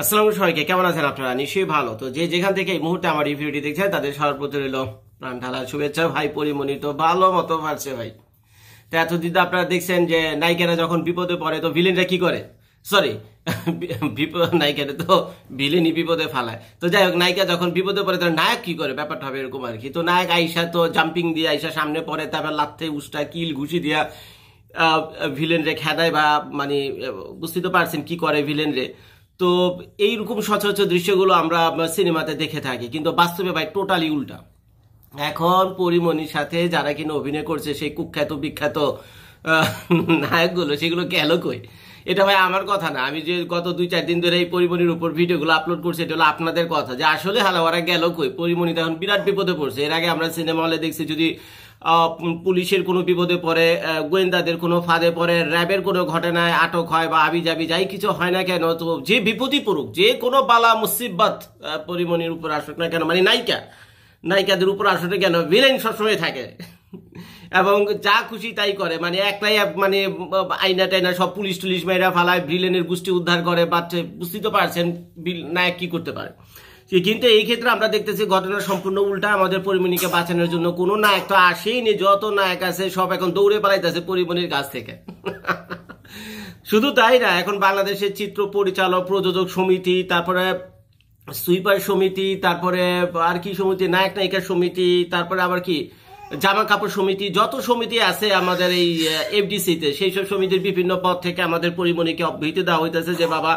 আসসালামু সবাইকে কেমন আছেন আপনারা নিশ্চয়ই ভালো তো যে যেখান থেকে এই মুহূর্তে আমার রিভিউটি দেখছেন তাদের সর্বপ্রথম রইল প্রাণ ঢালার শুভেচ্ছা ভাই পরিমণিত ভালো মতো পারছে ভাই তো এতদিন আপনারা দেখছেন যে নায়িকারা যখন বিপদে পড়ে তো ভিলেনরা কি করে সরি বিপদ নায়িকাটা তো ভিলেনই বিপদে ফালায় তো যাই হোক নায়িকা যখন বিপদে পড়ে তার নায়ক কি করে ব্যাপারটা হবে এরকম আর কি তো নায়ক আইসা তো জাম্পিং দিয়ে আইসা সামনে পড়ে তারপর লাথে উষ্টা কিল ঘুষি দিয়া ভিলেন রে খেদায় বা মানে বুঝতে তো পারছেন কি করে ভিলেন রে তো এইরকম সচরাচর দৃশ্যগুলো আমরা সিনেমাতে দেখে থাকি কিন্তু বাস্তবে ভাই টোটালি উল্টা এখন পরিমণির সাথে যারা কিনা অভিনয় করছে সেই কুখ্যাত বিখ্যাত নায়কগুলো সেগুলো গেল কই এটা ভাই আমার কথা না আমি যে গত দুই চার দিন ধরে এই পরিমণির উপর ভিডিওগুলো আপলোড করছি এটা হলো আপনাদের কথা যে আসলে হালাওয়ারা গেল কই পরিমণি তখন বিরাট বিপদে পড়ছে এর আগে আমরা সিনেমা হলে দেখছি যদি পুলিশের কোনো বিপদে পড়ে গোয়েন্দাদের কোনো ফাঁদে পড়ে র্যাবের কোনো ঘটনায় আটক হয় বা আবি যাবি যাই কিছু হয় না কেন তো যে বিপদই পড়ুক যে কোনো বালা মুসিবত পরিমণির উপর আসুক না কেন মানে নায়িকা নায়িকাদের উপর আসলে কেন ভিলেন সবসময় থাকে এবং যা খুশি তাই করে মানে একটাই মানে আইনা টাইনা সব পুলিশ টুলিশ মেয়েরা ফালায় ভিলেনের গোষ্ঠী উদ্ধার করে বাচ্চা বুঝতেই তো পারছেন নায়ক কি করতে পারে কিন্তু এই ক্ষেত্রে আমরা দেখতেছি ঘটনা সম্পূর্ণ উল্টা আমাদের পরিমণিকে বাঁচানোর জন্য কোন নায়ক তো আসেইনি যত নায়ক আছে সব এখন দৌড়ে পালাইতেছে পরিমণির কাছ থেকে শুধু তাই না এখন বাংলাদেশের চিত্র পরিচালক প্রযোজক সমিতি তারপরে সুইপার সমিতি তারপরে আর কি সমিতি নায়ক নায়িকা সমিতি তারপরে আবার কি জামা কাপড় সমিতি যত সমিতি আছে আমাদের এই এফডিসিতে সেই সব সমিতির বিভিন্ন পদ থেকে আমাদের পরিমণিকে অব্যাহতি দেওয়া হইতেছে যে বাবা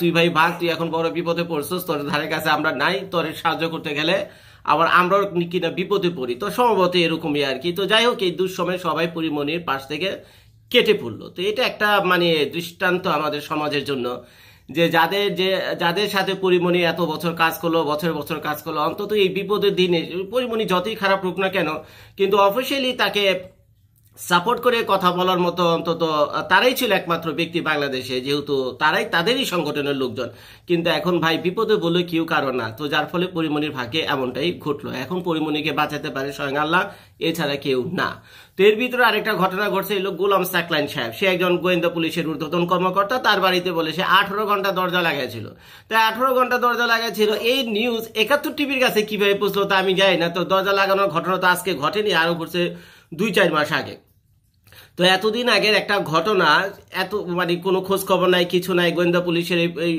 তুই ভাই ভাগ তুই এখন বড় বিপদে পড়ছিস তোর ধারে কাছে আমরা নাই তোর সাহায্য করতে গেলে আবার আমরাও কিনা বিপদে পড়ি তো সম্ভবত এরকমই আর কি তো যাই হোক এই দুঃসময় সবাই পরিমণির পাশ থেকে কেটে পড়লো তো এটা একটা মানে দৃষ্টান্ত আমাদের সমাজের জন্য যে যাদের যে যাদের সাথে পরিমণি এত বছর কাজ করলো বছর বছর কাজ করলো অন্তত এই বিপদের দিনে পরিমণি যতই খারাপ হোক না কেন কিন্তু অফিসিয়ালি তাকে সাপোর্ট করে কথা বলার মতো অন্তত তারাই ছিল একমাত্র ব্যক্তি বাংলাদেশে যেহেতু তারাই তাদেরই সংগঠনের লোকজন কিন্তু এখন ভাই বিপদে বলে কেউ কারণ না তো যার ফলে পরিমণির ভাগ্যে এমনটাই ঘটলো এখন পরিমণিকে বাঁচাতে পারে স্বয়ং আল্লাহ এছাড়া কেউ না তো এর ভিতরে আরেকটা ঘটনা ঘটছে এই লোক গোলাম সাকলাইন সাহেব সে একজন গোয়েন্দা পুলিশের ঊর্ধ্বতন কর্মকর্তা তার বাড়িতে বলে সে আঠারো ঘন্টা দরজা লাগাইছিল তাই আঠারো ঘন্টা দরজা লাগাইছিল এই নিউজ একাত্তর টিভির কাছে কিভাবে পুষলো তা আমি যাই না তো দরজা লাগানোর ঘটনা তো আজকে ঘটেনি আরো ঘটছে দুই চার মাস আগে তো এতদিন আগের একটা ঘটনা এত মানে কোনো খোঁজ খবর নাই কিছু নাই গোয়েন্দা পুলিশের এই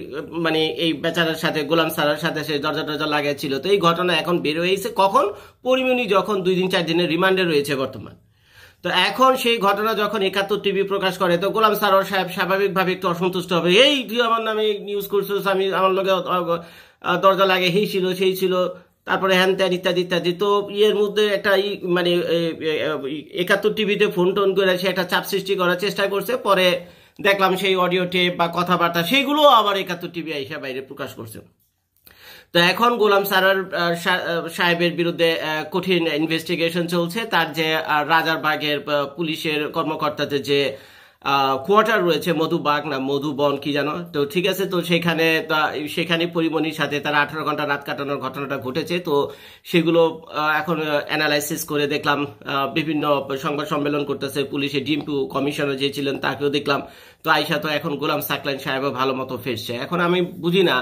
মানে এই বেচারার সাথে গোলাম সারার সাথে সে দরজা টরজা লাগিয়েছিল তো এই ঘটনা এখন বের হয়েছে কখন পরিমণি যখন দুই দিন চার দিনের রিমান্ডে রয়েছে বর্তমান তো এখন সেই ঘটনা যখন একাত্তর টিভি প্রকাশ করে তো গোলাম সারোয়ার সাহেব স্বাভাবিকভাবে একটু অসন্তুষ্ট হবে এই তুই আমার নামে নিউজ করছিস আমি আমার লোকে দরজা লাগে হেই ছিল সেই ছিল তারপরে হ্যান ত্যান ইত্যাদি ইত্যাদি তো ইয়ের মধ্যে একটা মানে একাত্তর টিভিতে ফোন টোন করে সে একটা চাপ সৃষ্টি করার চেষ্টা করছে পরে দেখলাম সেই অডিও টেপ বা কথাবার্তা সেইগুলো আবার একাত্তর টিভি আইসা বাইরে প্রকাশ করছে তো এখন গোলাম সারার সাহেবের বিরুদ্ধে কঠিন ইনভেস্টিগেশন চলছে তার যে রাজারবাগের পুলিশের কর্মকর্তাদের যে কোয়ার্টার রয়েছে মধুবাগ না মধুবন কি জানো তো ঠিক আছে তো সেখানে সেখানে পরিবহনের সাথে তারা আঠারো ঘন্টা রাত কাটানোর ঘটনাটা ঘটেছে তো সেগুলো এখন অ্যানালাইসিস করে দেখলাম বিভিন্ন সংবাদ সম্মেলন করতেছে পুলিশে ডিম্পু কমিশনার যে ছিলেন তাকেও দেখলাম তো আইসা তো এখন গোলাম সাকলাইন সাহেবও ভালো মতো ফেরছে এখন আমি বুঝি না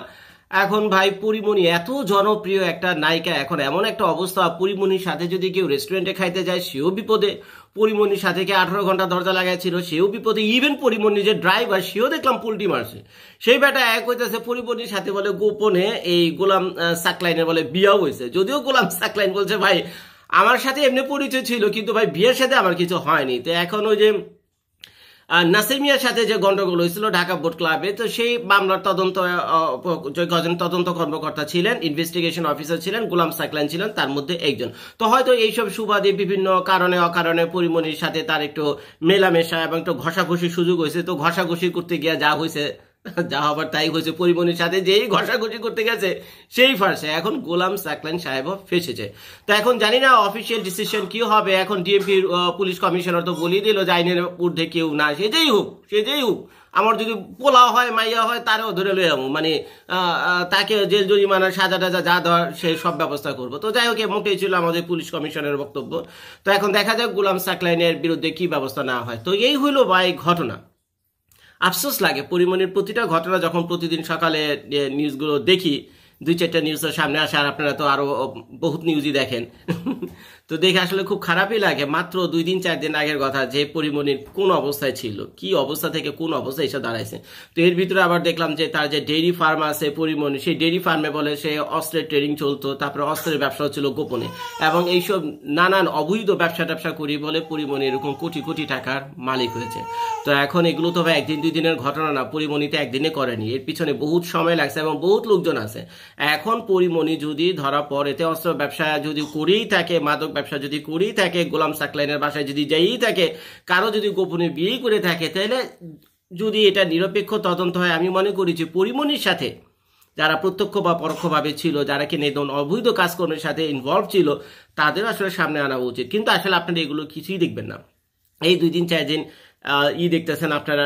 এখন ভাই পরিমণি এত জনপ্রিয় একটা নায়িকা এখন এমন একটা অবস্থা পরিমণির সাথে যদি কেউ রেস্টুরেন্টে খাইতে যায় সেও বিপদে পরিমণির সাথে কে আঠারো ঘন্টা দরজা লাগাইছিল সেও বিপদে ইভেন পরিমণি যে ড্রাইভার সেও দেখলাম পুলটি মারছে সেই বেটা এক হইতেছে পরিমণির সাথে বলে গোপনে এই গোলাম সাকলাইনে বলে বিয়াও হয়েছে যদিও গোলাম সাকলাইন বলছে ভাই আমার সাথে এমনি পরিচয় ছিল কিন্তু ভাই বিয়ের সাথে আমার কিছু হয়নি তো এখন ওই যে নাসির মিয়ার সাথে যে গন্ডগোল হয়েছিল ঢাকা বোর্ড ক্লাবে তো সেই মামলার তদন্ত কজন তদন্ত কর্মকর্তা ছিলেন ইনভেস্টিগেশন অফিসার ছিলেন গুলাম সাকলান ছিলেন তার মধ্যে একজন তো হয়তো এইসব সুবাদে বিভিন্ন কারণে অকারণে পরিমণির সাথে তার একটু মেলামেশা এবং একটু ঘষাঘষির সুযোগ হয়েছে তো ঘষাঘষি করতে গিয়ে যা হয়েছে যা হবার তাই হয়েছে পরিবহনের সাথে যেই ঘষাঘষি করতে গেছে সেই ফার্সে এখন গোলাম সাকলান সাহেব ফেসেছে তো এখন জানি না অফিসিয়াল ডিসিশন কি হবে এখন ডিএমপি পুলিশ কমিশনার তো বলিয়ে দিল যে আইনের ঊর্ধ্বে কেউ না সে যেই হোক সে যেই হোক আমার যদি পোলা হয় মাইয়া হয় তারও ধরে লই যাবো মানে তাকে জেল জরিমানার সাজা টাজা যা দেওয়ার সে সব ব্যবস্থা করব তো যাই হোক মোটেই ছিল আমাদের পুলিশ কমিশনের বক্তব্য তো এখন দেখা যাক গোলাম সাকলাইনের বিরুদ্ধে কি ব্যবস্থা নেওয়া হয় তো এই বা এই ঘটনা আফসোস লাগে পরিমণির প্রতিটা ঘটনা যখন প্রতিদিন সকালে নিউজগুলো দেখি দুই চারটা নিউজের সামনে আসে আর আপনারা তো আরও বহুত নিউজই দেখেন তো দেখে আসলে খুব খারাপই লাগে মাত্র দুই দিন চার দিন আগের কথা যে পরিমণির কোন অবস্থায় ছিল কি অবস্থা থেকে কোন অবস্থায় এসে দাঁড়াইছে তো এর ভিতরে আবার দেখলাম যে তার যে ডেইরি ফার্ম আছে পরিমণি সেই ডেইরি ফার্মে বলে সে অস্ত্রের ট্রেনিং চলতো তারপরে অস্ত্রের ব্যবসা হচ্ছিল গোপনে এবং এইসব নানান অবৈধ ব্যবসা ট্যাবসা করি বলে পরিমণি এরকম কোটি কোটি টাকার মালিক হয়েছে তো এখন এগুলো তো একদিন দুই দিনের ঘটনা না পরিমণিতে একদিনে করেনি এর পিছনে বহুত সময় লাগছে এবং বহুত লোকজন আছে এখন পরিমণি যদি ধরা পড়েতে অস্ত্র ব্যবসা যদি করেই থাকে মাদক ব্যবসা যদি করেই থাকে গোলাম সাকলাইনের বাসায় যদি যাই থাকে কারো যদি গোপনে বিয়ে করে থাকে তাহলে যদি এটা নিরপেক্ষ তদন্ত হয় আমি মনে করি যে পরিমণির সাথে যারা প্রত্যক্ষ বা পরোক্ষভাবে ছিল যারা কি নেদন অবৈধ কাজকর্মের সাথে ইনভলভ ছিল তাদের আসলে সামনে আনা উচিত কিন্তু আসলে আপনারা এগুলো কিছুই দেখবেন না এই দুই দিন চার দিন ই দেখতেছেন আপনারা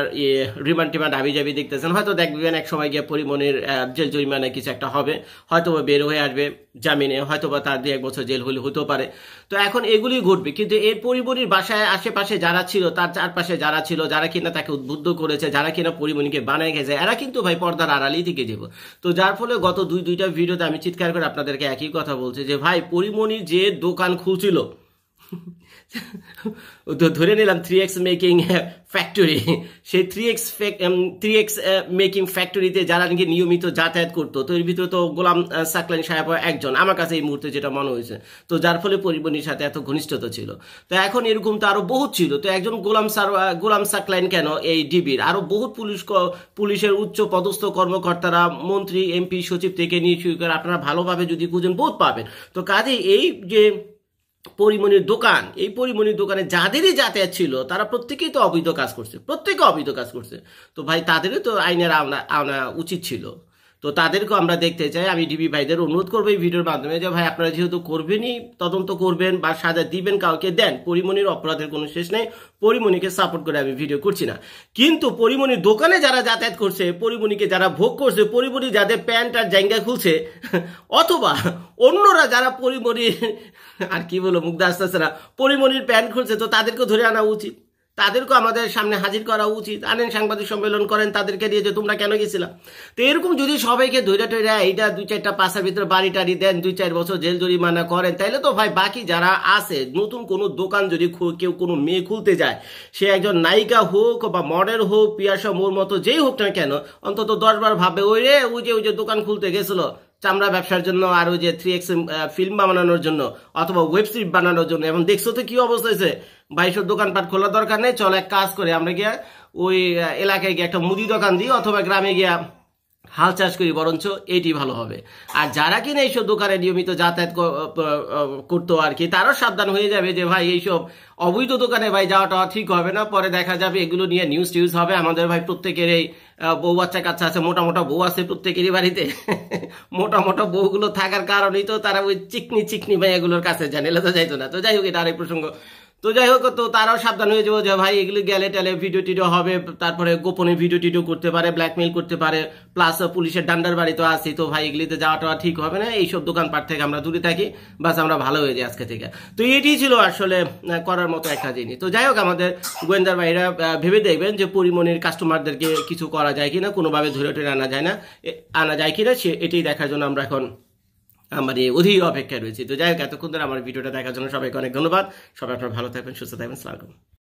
রিমান্ড টিমান্ড আবি যাবি দেখতেছেন হয়তো দেখবেন এক সময় গিয়ে পরিমণির জেল জরিমানা কিছু একটা হবে হয়তো বের হয়ে আসবে জামিনে হয়তো বা তার দিয়ে এক বছর জেল হলে হতেও পারে তো এখন এগুলি ঘটবে কিন্তু এর পরিমণির বাসায় আশেপাশে যারা ছিল তার চারপাশে যারা ছিল যারা কিনা তাকে উদ্বুদ্ধ করেছে যারা কিনা পরিমণিকে বানায় গেছে এরা কিন্তু ভাই পর্দার আড়ালেই থেকে যাব তো যার ফলে গত দুই দুইটা ভিডিওতে আমি চিৎকার করে আপনাদেরকে একই কথা বলছি যে ভাই পরিমণি যে দোকান খুলছিল তো ধরে নিলাম থ্রি এক্স মেকিং ফ্যাক্টরি সেই three X three X making ফ্যাক্টরিতে যারা নাকি নিয়মিত যাতায়াত করতো তো এর ভিতরে তো গোলাম সাকলানি সাহেব একজন আমার কাছে এই মুহূর্তে যেটা মনে হয়েছে তো যার ফলে পরিবহনের সাথে এত ঘনিষ্ঠতা ছিল তো এখন এরকম তো আরও বহুত ছিল তো একজন গোলাম সার গোলাম সাকলাইন কেন এই ডিবির আরও বহুত পুলিশ পুলিশের উচ্চ পদস্থ কর্মকর্তারা মন্ত্রী এমপি সচিব থেকে নিয়ে শুরু করে আপনারা ভালোভাবে যদি খুঁজেন বহুত পাবেন তো কাজে এই যে পরিমণির দোকান এই পরিমণির দোকানে যাদেরই যাতায়াত ছিল তারা প্রত্যেকেই তো অবৈধ কাজ করছে প্রত্যেকে অবৈধ কাজ করছে তো ভাই তাদেরই তো আইনের আওনা আওনা উচিত ছিল তো তাদেরকেও আমরা দেখতে চাই আমি ডিবি ভাইদের অনুরোধ করবো এই ভিডিওর মাধ্যমে যে ভাই আপনারা যেহেতু করবেনই তদন্ত করবেন বা সাজা দিবেন কাউকে দেন পরিমণির অপরাধের কোনো শেষ নেই পরিমণিকে সাপোর্ট করে আমি ভিডিও করছি না কিন্তু পরিমণির দোকানে যারা যাতায়াত করছে পরিমণিকে যারা ভোগ করছে পরিমণি যাদের প্যান্ট আর জায়গা খুলছে অথবা অন্যরা যারা পরিমণির আর কি বলো মুগ্ধ আস্তে আস্তে না পরিমণির প্যান্ট খুলছে তো তাদেরকে ধরে আনা উচিত তাদেরকে আমাদের সামনে হাজির করা উচিত আনেন সাংবাদিক সম্মেলন করেন তাদেরকে দিয়ে যে তোমরা কেন গেছিলাম তো এরকম যদি সবাইকে ধৈর্য টৈরা এইটা দুই চারটা পাশার ভিতরে বাড়ি টাড়ি দেন দুই চার বছর জেল জরিমানা করেন তাহলে তো ভাই বাকি যারা আছে নতুন কোনো দোকান যদি কেউ কোনো মেয়ে খুলতে যায় সে একজন নায়িকা হোক বা মডেল হোক পিয়াসা মোর মতো যেই হোক না কেন অন্তত দশবার ভাবে ওই রে ওই যে ওই যে দোকান খুলতে গেছিলো চামড়া ব্যবসার জন্য আর ওই যে থ্রি এক্স ফিল্ম বানানোর জন্য অথবা ওয়েব সিরিজ বানানোর জন্য এবং দেখছো তো কি অবস্থা হয়েছে ভাই দোকানপাট খোলার দরকার নেই চলো এক কাজ করে আমরা গিয়ে ওই এলাকায় গিয়ে একটা মুদি দোকান দিই অথবা গ্রামে গিয়া হাল চাষ করি বরঞ্চ এটি ভালো হবে আর যারা কিনা এইসব দোকানে নিয়মিত যাতায়াত করতো আর কি তারও সাবধান হয়ে যাবে যে ভাই এইসব অবৈধ দোকানে ভাই যাওয়াটা ঠিক হবে না পরে দেখা যাবে এগুলো নিয়ে নিউজ টিউজ হবে আমাদের ভাই প্রত্যেকের এই বউ বাচ্চা কাচ্চা আছে মোটা মোটা বউ আছে প্রত্যেকেরই বাড়িতে মোটা মোটা বউগুলো থাকার কারণেই তো তারা ওই চিকনি চিকনি ভাই এগুলোর কাছে জানে তো যাইতো না তো যাই হোক এটা আরেক প্রসঙ্গ তো যাই হোক তো তারাও সাবধান হয়ে যাবো যে ভাই এগুলি গেলে টেলে ভিডিও টিডিও হবে তারপরে গোপনে ভিডিও টিডিও করতে পারে ব্ল্যাকমেল করতে পারে প্লাস পুলিশের ডান্ডার বাড়ি তো তো ভাই এগুলিতে যাওয়াটা ঠিক হবে না এইসব দোকানপাট থেকে আমরা দূরে থাকি বাস আমরা ভালো হয়ে যাই আজকে থেকে তো এটি ছিল আসলে করার মতো একটা জিনিস তো যাই হোক আমাদের গোয়েন্দার ভাইরা ভেবে দেখবেন যে পরিমণির কাস্টমারদেরকে কিছু করা যায় কিনা কোনোভাবে ধরে টেনে আনা যায় না আনা যায় কিনা সে এটি দেখার জন্য আমরা এখন মানে অধীর অপেক্ষায় রয়েছে তো যাই হোক এতক্ষণ ধরে আমার ভিডিওটা দেখার জন্য সবাইকে অনেক ধন্যবাদ সবাই আপনার ভালো থাকবেন সুস্থ থাকবেন সালাম